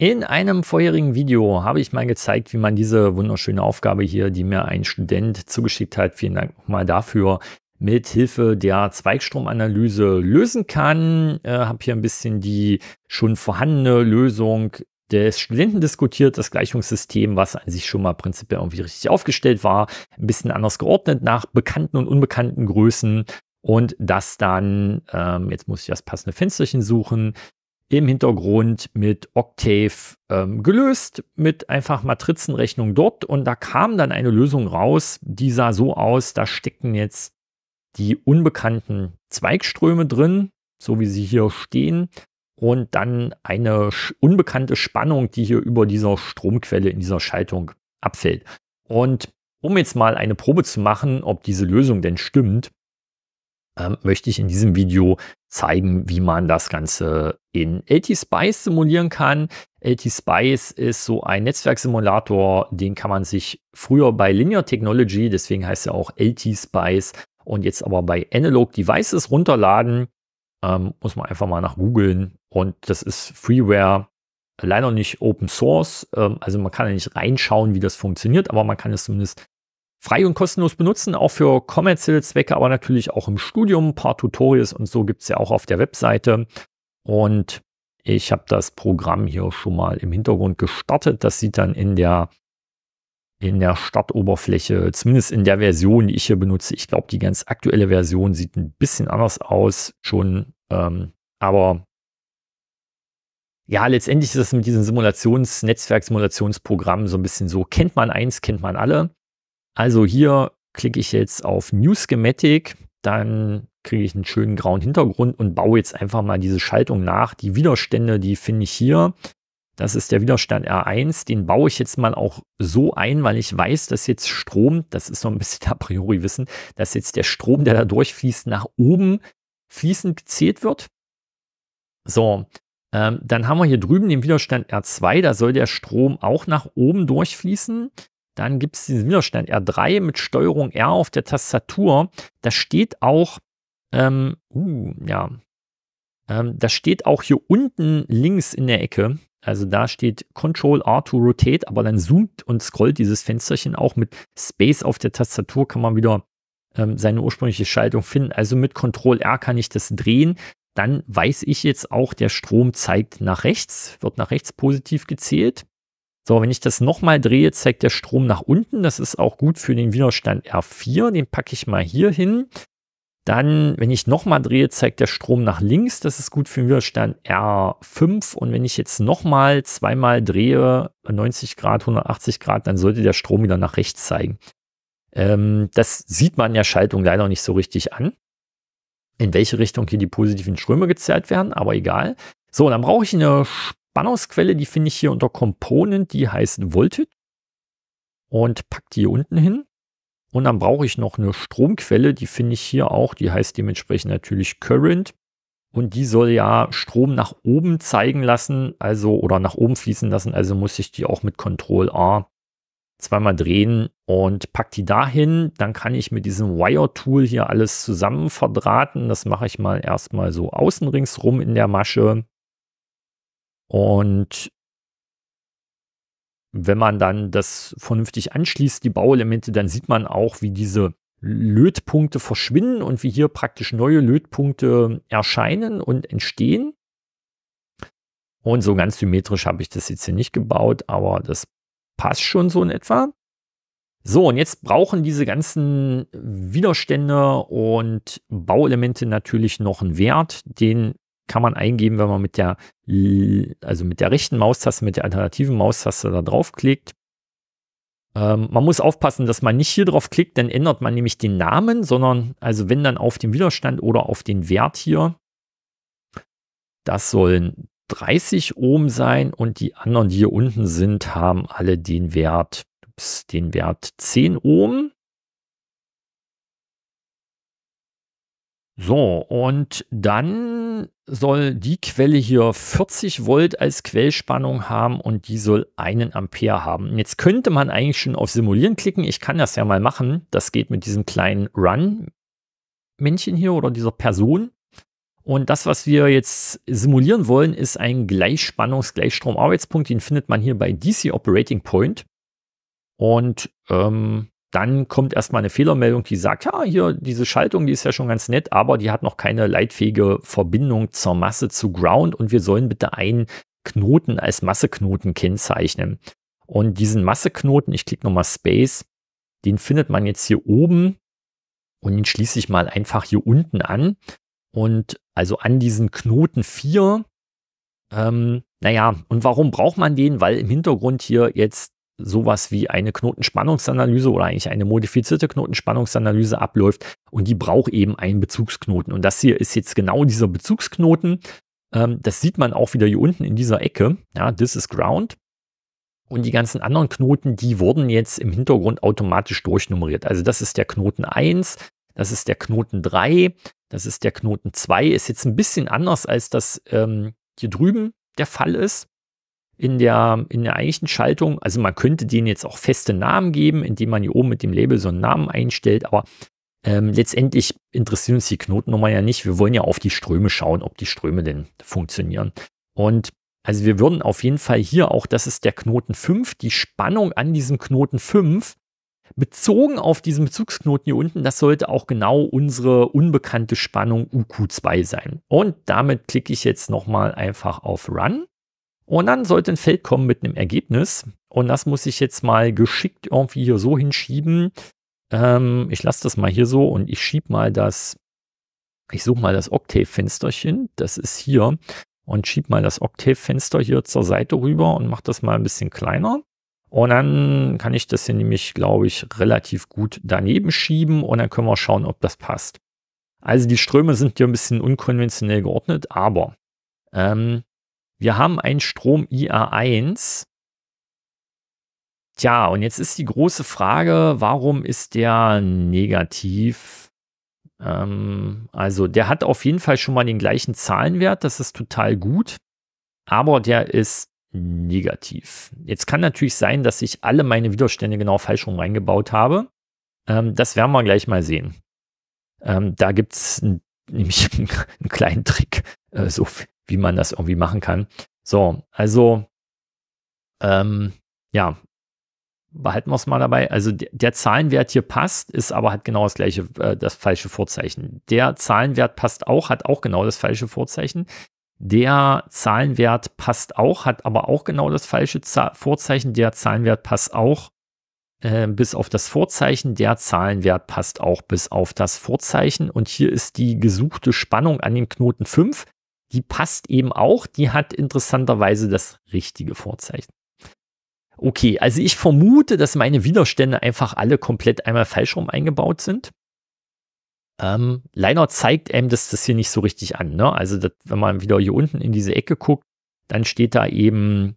In einem vorherigen Video habe ich mal gezeigt, wie man diese wunderschöne Aufgabe hier, die mir ein Student zugeschickt hat, vielen Dank nochmal dafür, mit Hilfe der Zweigstromanalyse lösen kann. Äh, habe hier ein bisschen die schon vorhandene Lösung des Studenten diskutiert, das Gleichungssystem, was an sich schon mal prinzipiell irgendwie richtig aufgestellt war, ein bisschen anders geordnet nach bekannten und unbekannten Größen und das dann, ähm, jetzt muss ich das passende Fensterchen suchen, im Hintergrund mit Octave ähm, gelöst, mit einfach Matrizenrechnung dort. Und da kam dann eine Lösung raus, die sah so aus, da stecken jetzt die unbekannten Zweigströme drin, so wie sie hier stehen. Und dann eine unbekannte Spannung, die hier über dieser Stromquelle in dieser Schaltung abfällt. Und um jetzt mal eine Probe zu machen, ob diese Lösung denn stimmt, ähm, möchte ich in diesem Video zeigen, wie man das Ganze in LTSpice simulieren kann. LTSpice ist so ein Netzwerksimulator, den kann man sich früher bei Linear Technology, deswegen heißt er auch LTSpice, und jetzt aber bei Analog Devices runterladen. Ähm, muss man einfach mal nach googeln. Und das ist Freeware, leider nicht Open Source. Ähm, also man kann ja nicht reinschauen, wie das funktioniert, aber man kann es zumindest frei und kostenlos benutzen, auch für kommerzielle Zwecke, aber natürlich auch im Studium. Ein paar Tutorials und so gibt es ja auch auf der Webseite. Und ich habe das Programm hier schon mal im Hintergrund gestartet. Das sieht dann in der, in der Startoberfläche, zumindest in der Version, die ich hier benutze. Ich glaube, die ganz aktuelle Version sieht ein bisschen anders aus schon. Ähm, aber ja, letztendlich ist es mit diesem Simulations-, Netzwerk-Simulationsprogrammen so ein bisschen so. Kennt man eins, kennt man alle. Also hier klicke ich jetzt auf New Schematic, dann kriege ich einen schönen grauen Hintergrund und baue jetzt einfach mal diese Schaltung nach. Die Widerstände, die finde ich hier. Das ist der Widerstand R1. Den baue ich jetzt mal auch so ein, weil ich weiß, dass jetzt Strom, das ist so ein bisschen a priori Wissen, dass jetzt der Strom, der da durchfließt, nach oben fließend gezählt wird. So, ähm, dann haben wir hier drüben den Widerstand R2. Da soll der Strom auch nach oben durchfließen. Dann gibt es diesen Widerstand R3 mit Steuerung R auf der Tastatur. Das steht auch, ähm, uh, ja, ähm, das steht auch hier unten links in der Ecke. Also da steht Control R to Rotate, aber dann zoomt und scrollt dieses Fensterchen auch mit Space auf der Tastatur kann man wieder ähm, seine ursprüngliche Schaltung finden. Also mit Control R kann ich das drehen. Dann weiß ich jetzt auch, der Strom zeigt nach rechts, wird nach rechts positiv gezählt. So, wenn ich das nochmal drehe, zeigt der Strom nach unten. Das ist auch gut für den Widerstand R4. Den packe ich mal hier hin. Dann, wenn ich nochmal drehe, zeigt der Strom nach links. Das ist gut für den Widerstand R5. Und wenn ich jetzt nochmal zweimal drehe, 90 Grad, 180 Grad, dann sollte der Strom wieder nach rechts zeigen. Ähm, das sieht man in der Schaltung leider nicht so richtig an, in welche Richtung hier die positiven Ströme gezerrt werden, aber egal. So, dann brauche ich eine Spannungsquelle, die finde ich hier unter Component, die heißt Voltage und pack die hier unten hin. Und dann brauche ich noch eine Stromquelle, die finde ich hier auch, die heißt dementsprechend natürlich Current. Und die soll ja Strom nach oben zeigen lassen, also oder nach oben fließen lassen, also muss ich die auch mit Ctrl A zweimal drehen und pack die dahin. Dann kann ich mit diesem Wire-Tool hier alles zusammen verdrahten. Das mache ich mal erstmal so außen ringsrum in der Masche. Und wenn man dann das vernünftig anschließt, die Bauelemente, dann sieht man auch, wie diese Lötpunkte verschwinden und wie hier praktisch neue Lötpunkte erscheinen und entstehen. Und so ganz symmetrisch habe ich das jetzt hier nicht gebaut, aber das passt schon so in etwa. So, und jetzt brauchen diese ganzen Widerstände und Bauelemente natürlich noch einen Wert. Den kann man eingeben, wenn man mit der, also mit der rechten Maustaste, mit der alternativen Maustaste da draufklickt. Ähm, man muss aufpassen, dass man nicht hier drauf klickt, dann ändert man nämlich den Namen, sondern also wenn dann auf den Widerstand oder auf den Wert hier. Das sollen 30 Ohm sein und die anderen, die hier unten sind, haben alle den Wert, ups, den Wert 10 Ohm. So, und dann soll die Quelle hier 40 Volt als Quellspannung haben und die soll einen Ampere haben. jetzt könnte man eigentlich schon auf Simulieren klicken. Ich kann das ja mal machen. Das geht mit diesem kleinen Run-Männchen hier oder dieser Person. Und das, was wir jetzt simulieren wollen, ist ein Gleichspannungs-, Gleichstrom-Arbeitspunkt. Den findet man hier bei DC Operating Point. Und ähm, dann kommt erstmal eine Fehlermeldung, die sagt, ja, hier, diese Schaltung, die ist ja schon ganz nett, aber die hat noch keine leitfähige Verbindung zur Masse zu Ground und wir sollen bitte einen Knoten als Masseknoten kennzeichnen. Und diesen Masseknoten, ich klicke nochmal Space, den findet man jetzt hier oben und den schließe ich mal einfach hier unten an. Und also an diesen Knoten 4, ähm, naja, und warum braucht man den? Weil im Hintergrund hier jetzt sowas wie eine Knotenspannungsanalyse oder eigentlich eine modifizierte Knotenspannungsanalyse abläuft und die braucht eben einen Bezugsknoten. Und das hier ist jetzt genau dieser Bezugsknoten. Ähm, das sieht man auch wieder hier unten in dieser Ecke. Ja, this is ground. Und die ganzen anderen Knoten, die wurden jetzt im Hintergrund automatisch durchnummeriert. Also das ist der Knoten 1, das ist der Knoten 3, das ist der Knoten 2. Ist jetzt ein bisschen anders, als das ähm, hier drüben der Fall ist in der, in der eigentlichen Schaltung. Also man könnte denen jetzt auch feste Namen geben, indem man hier oben mit dem Label so einen Namen einstellt, aber ähm, letztendlich interessieren uns die Knotennummer ja nicht. Wir wollen ja auf die Ströme schauen, ob die Ströme denn funktionieren. Und also wir würden auf jeden Fall hier auch, das ist der Knoten 5, die Spannung an diesem Knoten 5, bezogen auf diesen Bezugsknoten hier unten, das sollte auch genau unsere unbekannte Spannung UQ2 sein. Und damit klicke ich jetzt nochmal einfach auf Run. Und dann sollte ein Feld kommen mit einem Ergebnis. Und das muss ich jetzt mal geschickt irgendwie hier so hinschieben. Ähm, ich lasse das mal hier so und ich schiebe mal das, ich suche mal das Octave-Fensterchen. Das ist hier. Und schiebe mal das Octave-Fenster hier zur Seite rüber und mache das mal ein bisschen kleiner. Und dann kann ich das hier nämlich, glaube ich, relativ gut daneben schieben und dann können wir schauen, ob das passt. Also die Ströme sind hier ein bisschen unkonventionell geordnet, aber ähm, wir haben einen Strom IA1. Tja, und jetzt ist die große Frage, warum ist der negativ? Ähm, also der hat auf jeden Fall schon mal den gleichen Zahlenwert, das ist total gut, aber der ist negativ. Jetzt kann natürlich sein, dass ich alle meine Widerstände genau falsch rum reingebaut habe. Ähm, das werden wir gleich mal sehen. Ähm, da gibt es nämlich einen kleinen Trick. Äh, so, wie man das irgendwie machen kann. So, also ähm, ja, behalten wir es mal dabei. Also der Zahlenwert hier passt, ist aber hat genau das gleiche, äh, das falsche Vorzeichen. Der Zahlenwert passt auch, hat auch genau das falsche Vorzeichen. Der Zahlenwert passt auch, hat aber auch genau das falsche Z Vorzeichen. Der Zahlenwert passt auch, äh, bis auf das Vorzeichen. Der Zahlenwert passt auch bis auf das Vorzeichen. Und hier ist die gesuchte Spannung an dem Knoten 5 die passt eben auch. Die hat interessanterweise das richtige Vorzeichen. Okay, also ich vermute, dass meine Widerstände einfach alle komplett einmal falsch rum eingebaut sind. Ähm, Liner zeigt einem das, das hier nicht so richtig an. Ne? Also das, wenn man wieder hier unten in diese Ecke guckt, dann steht da eben,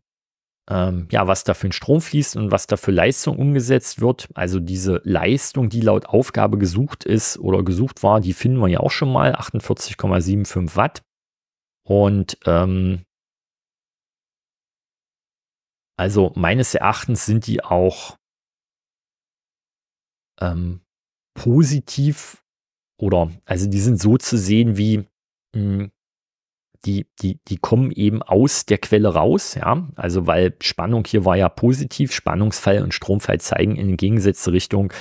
ähm, ja, was da für ein Strom fließt und was da für Leistung umgesetzt wird. Also diese Leistung, die laut Aufgabe gesucht ist oder gesucht war, die finden wir ja auch schon mal, 48,75 Watt. Und ähm, also meines Erachtens sind die auch ähm, positiv oder also die sind so zu sehen wie mh, hm, die, die, die kommen eben aus der Quelle raus, ja. Also weil Spannung hier war ja positiv, Spannungsfall und Stromfall zeigen in Gegensätze Richtung,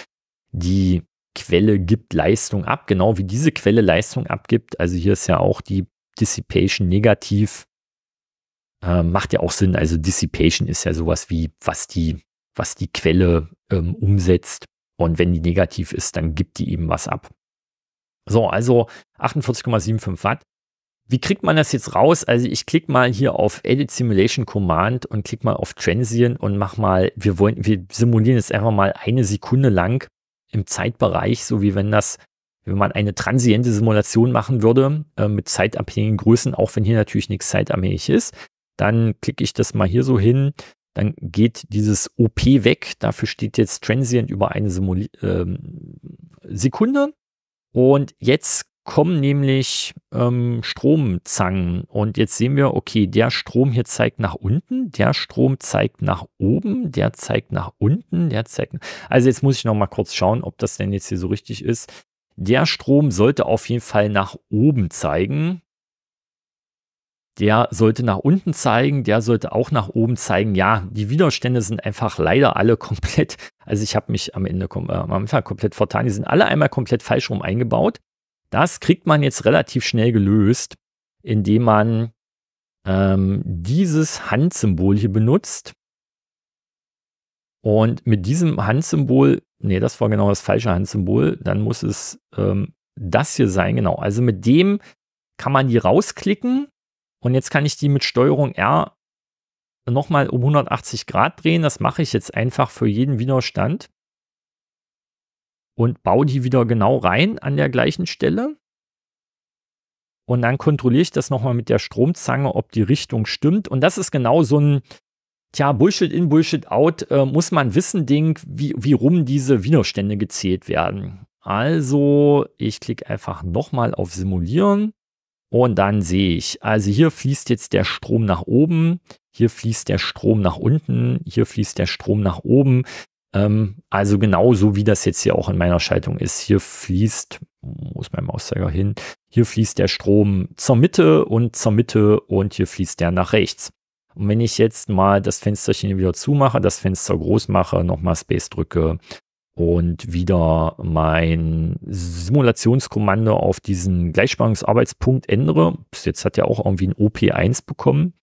die Quelle gibt Leistung ab, genau wie diese Quelle Leistung abgibt. Also hier ist ja auch die Dissipation negativ äh, macht ja auch Sinn. Also Dissipation ist ja sowas wie, was die, was die Quelle ähm, umsetzt. Und wenn die negativ ist, dann gibt die eben was ab. So, also 48,75 Watt. Wie kriegt man das jetzt raus? Also ich klicke mal hier auf Edit Simulation Command und klicke mal auf Transient und mach mal, wir wollen, wir simulieren jetzt einfach mal eine Sekunde lang im Zeitbereich, so wie wenn das wenn man eine transiente Simulation machen würde äh, mit zeitabhängigen Größen, auch wenn hier natürlich nichts zeitabhängig ist, dann klicke ich das mal hier so hin, dann geht dieses OP weg. Dafür steht jetzt Transient über eine Simul äh, Sekunde. Und jetzt kommen nämlich ähm, Stromzangen. Und jetzt sehen wir, okay, der Strom hier zeigt nach unten, der Strom zeigt nach oben, der zeigt nach unten, der zeigt. Also jetzt muss ich nochmal kurz schauen, ob das denn jetzt hier so richtig ist. Der Strom sollte auf jeden Fall nach oben zeigen. Der sollte nach unten zeigen, der sollte auch nach oben zeigen. Ja, die Widerstände sind einfach leider alle komplett, also ich habe mich am Ende äh, am Anfang komplett vertan, die sind alle einmal komplett falsch rum eingebaut. Das kriegt man jetzt relativ schnell gelöst, indem man ähm, dieses Handsymbol hier benutzt. Und mit diesem Handsymbol, nee, das war genau das falsche Handsymbol, dann muss es ähm, das hier sein, genau. Also mit dem kann man die rausklicken und jetzt kann ich die mit Steuerung R nochmal um 180 Grad drehen. Das mache ich jetzt einfach für jeden Widerstand und baue die wieder genau rein an der gleichen Stelle. Und dann kontrolliere ich das nochmal mit der Stromzange, ob die Richtung stimmt. Und das ist genau so ein Tja, Bullshit in, Bullshit out, äh, muss man wissen, Ding, wie, wie rum diese Widerstände gezählt werden. Also, ich klicke einfach nochmal auf Simulieren und dann sehe ich, also hier fließt jetzt der Strom nach oben, hier fließt der Strom nach unten, hier fließt der Strom nach oben. Ähm, also genauso wie das jetzt hier auch in meiner Schaltung ist. Hier fließt, wo ist mein Mauszeiger hin? Hier fließt der Strom zur Mitte und zur Mitte und hier fließt der nach rechts. Und wenn ich jetzt mal das Fensterchen wieder zumache, das Fenster groß mache, nochmal Space drücke und wieder mein Simulationskommando auf diesen Gleichspannungsarbeitspunkt ändere, bis jetzt hat er auch irgendwie ein OP1 bekommen.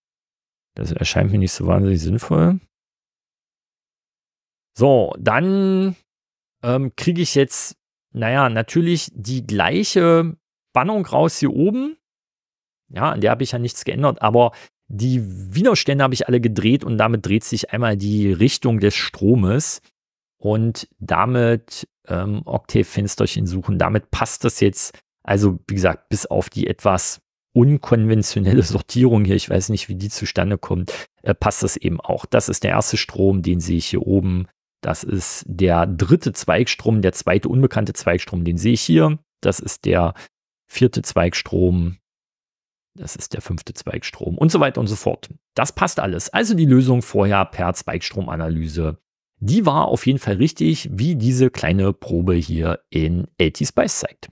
Das erscheint mir nicht so wahnsinnig sinnvoll. So, dann ähm, kriege ich jetzt, naja, natürlich die gleiche Spannung raus hier oben. Ja, an der habe ich ja nichts geändert, aber die Widerstände habe ich alle gedreht und damit dreht sich einmal die Richtung des Stromes und damit ähm, Octave-Fensterchen suchen. Damit passt das jetzt, also wie gesagt, bis auf die etwas unkonventionelle Sortierung hier, ich weiß nicht, wie die zustande kommt, äh, passt das eben auch. Das ist der erste Strom, den sehe ich hier oben. Das ist der dritte Zweigstrom, der zweite unbekannte Zweigstrom, den sehe ich hier. Das ist der vierte Zweigstrom, das ist der fünfte Zweigstrom und so weiter und so fort. Das passt alles. Also die Lösung vorher per Zweigstromanalyse. Die war auf jeden Fall richtig, wie diese kleine Probe hier in AT-Spice zeigt.